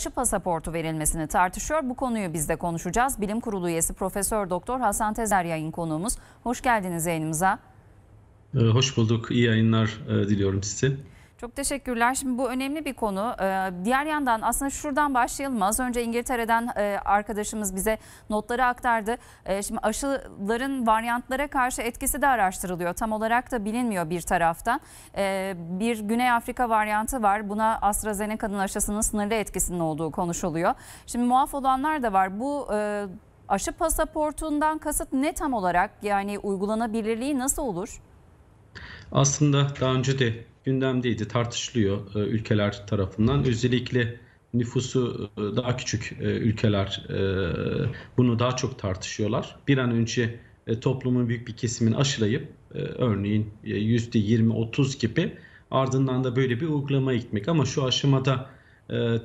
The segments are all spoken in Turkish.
aşı pasaportu verilmesini tartışıyor. Bu konuyu biz de konuşacağız. Bilim Kurulu üyesi Profesör Doktor Hasan Tezer yayın konuğumuz. Hoş geldiniz yayınımıza. Ee, hoş bulduk. İyi yayınlar e, diliyorum size. Çok teşekkürler. Şimdi bu önemli bir konu. Ee, diğer yandan aslında şuradan başlayalım. Az önce İngiltere'den e, arkadaşımız bize notları aktardı. E, şimdi aşıların varyantlara karşı etkisi de araştırılıyor. Tam olarak da bilinmiyor bir taraftan. E, bir Güney Afrika varyantı var. Buna AstraZeneca'nın aşısının sınırlı etkisinin olduğu konuşuluyor. Şimdi muaf olanlar da var. Bu e, aşı pasaportundan kasıt ne tam olarak? Yani uygulanabilirliği nasıl olur? Aslında daha önce de gündemdeydi, tartışılıyor e, ülkeler tarafından. Özellikle nüfusu e, daha küçük e, ülkeler bunu daha çok tartışıyorlar. Bir an önce toplumun büyük bir kesimini aşılayıp örneğin %20-30 gibi ardından da böyle bir uygulamaya gitmek. Ama şu aşamada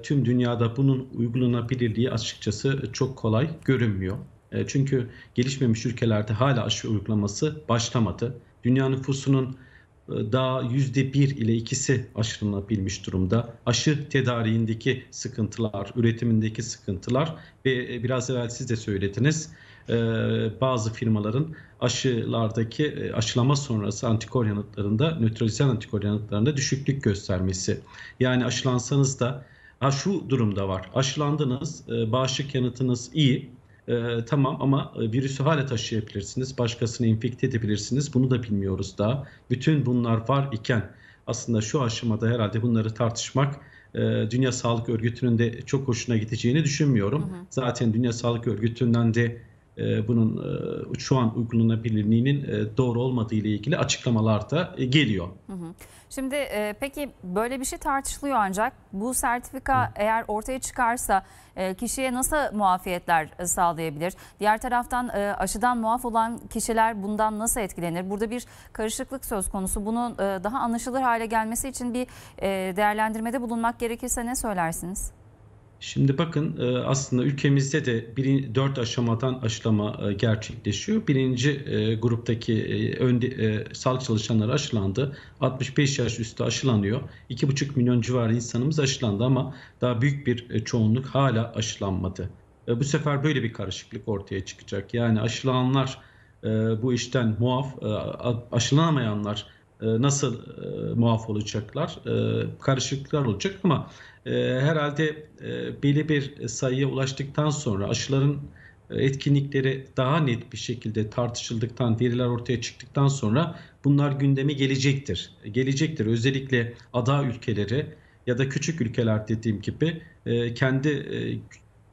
tüm dünyada bunun uygulanabilirliği açıkçası çok kolay görünmüyor. Çünkü gelişmemiş ülkelerde hala aşı uygulaması başlamadı. Dünya nüfusunun ee, daha yüzde bir ile ikisi aşılabilmiş durumda. Aşı tedariğindeki sıkıntılar, üretimindeki sıkıntılar ve e, biraz evvel siz de söylediniz e, bazı firmaların aşılardaki e, aşılama sonrası antikor yanıtlarında, nötralizen antikor yanıtlarında düşüklük göstermesi. Yani aşılansanız da ha şu durumda var. Aşılandınız, bağışık yanıtınız iyi e, tamam ama e, virüsü hala taşıyabilirsiniz. Başkasını infekte edebilirsiniz. Bunu da bilmiyoruz daha. Bütün bunlar var iken aslında şu aşamada herhalde bunları tartışmak e, Dünya Sağlık Örgütü'nün de çok hoşuna gideceğini düşünmüyorum. Hı hı. Zaten Dünya Sağlık Örgütü'nden de ee, bunun e, şu an uygulanabilirliğinin e, doğru olmadığı ile ilgili açıklamalar da e, geliyor. Şimdi peki böyle bir şey tartışılıyor ancak bu sertifika hı. eğer ortaya çıkarsa kişiye nasıl muafiyetler sağlayabilir? Diğer taraftan aşıdan muaf olan kişiler bundan nasıl etkilenir? Burada bir karışıklık söz konusu. Bunun daha anlaşılır hale gelmesi için bir değerlendirmede bulunmak gerekirse ne söylersiniz? Şimdi bakın e, aslında ülkemizde de bir, dört aşamadan aşılama e, gerçekleşiyor. Birinci e, gruptaki önde, sağlık çalışanları aşılandı. 65 yaş üstü aşılanıyor. 2,5 milyon civarı insanımız aşılandı ama daha büyük bir çoğunluk hala aşılanmadı. Bu sefer böyle bir karışıklık ortaya çıkacak. Yani aşılananlar bu işten muaf, aşılanamayanlar ee, nasıl e, muaf olacaklar, e, karışıklıklar olacak ama e, herhalde e, belli bir sayıya ulaştıktan sonra aşıların e, etkinlikleri daha net bir şekilde tartışıldıktan, veriler ortaya çıktıktan sonra bunlar gündeme gelecektir. E, gelecektir. Özellikle ada ülkeleri ya da küçük ülkeler dediğim gibi kendi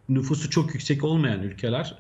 nüfusu çok yüksek olmayan ülkeler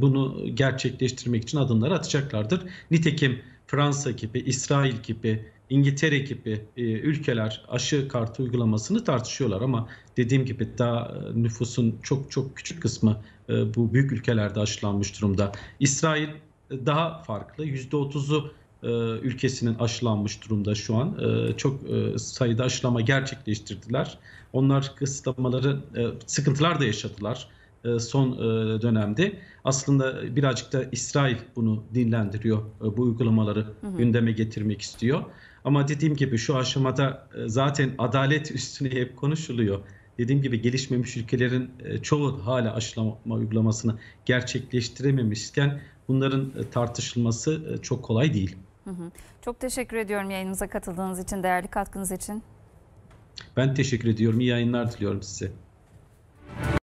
bunu gerçekleştirmek için adımlar atacaklardır. Nitekim Fransa gibi, İsrail gibi, İngiltere gibi e, ülkeler aşı kartı uygulamasını tartışıyorlar ama dediğim gibi daha e, nüfusun çok çok küçük kısmı e, bu büyük ülkelerde aşılanmış durumda. İsrail e, daha farklı. %30'u e, ülkesinin aşılanmış durumda şu an. Çok sayıda aşılama gerçekleştirdiler. Onlar kısıtlamaları, sıkıntılar da yaşadılar. E, son e, dönemde. Aslında birazcık da İsrail bunu dinlendiriyor. E, bu uygulamaları hı hı. gündeme getirmek istiyor. Ama dediğim gibi şu aşamada zaten adalet üstüne hep konuşuluyor. Dediğim gibi gelişmemiş ülkelerin çoğu hala aşılama uygulamasını gerçekleştirememişken bunların tartışılması çok kolay değil. Hı hı. Çok teşekkür ediyorum yayınımıza katıldığınız için, değerli katkınız için. Ben teşekkür ediyorum. İyi yayınlar diliyorum size.